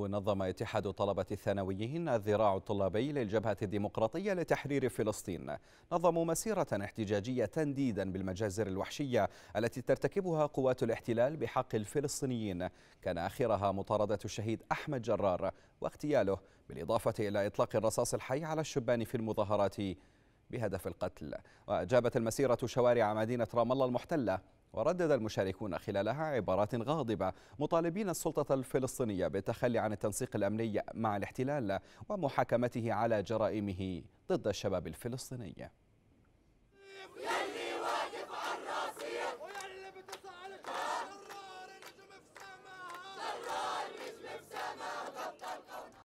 نظم اتحاد طلبة الثانويين الذراع الطلابي للجبهة الديمقراطية لتحرير فلسطين نظموا مسيرة احتجاجية تنديدا بالمجازر الوحشية التي ترتكبها قوات الاحتلال بحق الفلسطينيين كان آخرها مطاردة الشهيد أحمد جرار واغتياله بالإضافة إلى إطلاق الرصاص الحي على الشبان في المظاهرات بهدف القتل وأجابت المسيرة شوارع مدينة رام الله المحتلة وردد المشاركون خلالها عبارات غاضبة مطالبين السلطة الفلسطينية بالتخلي عن التنسيق الأمني مع الاحتلال ومحاكمته على جرائمه ضد الشباب الفلسطيني